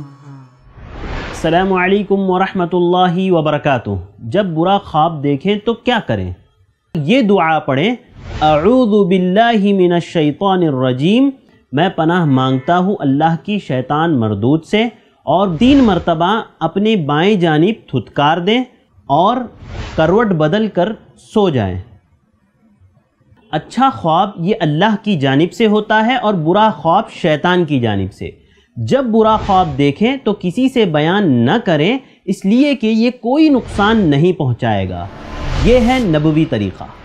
अल्लाम वरहमतुल्लाहि वबरकातु जब बुरा ख्वाब देखें तो क्या करें ये दुआ पढ़ें अरुदबिल्लिमिनशैतरजीम मैं पनाह मांगता हूँ अल्लाह की शैतान मरदूद से और तीन मरतबा अपने बाएँ जानब थुतकार दें और करवट बदल कर सो जाएँ अच्छा ख्वाब ये अल्लाह की जानब से होता है और बुरा ख्वाब शैतान की जानब से जब बुरा ख्वाब देखें तो किसी से बयान न करें इसलिए कि ये कोई नुकसान नहीं पहुंचाएगा ये है नबवी तरीक़ा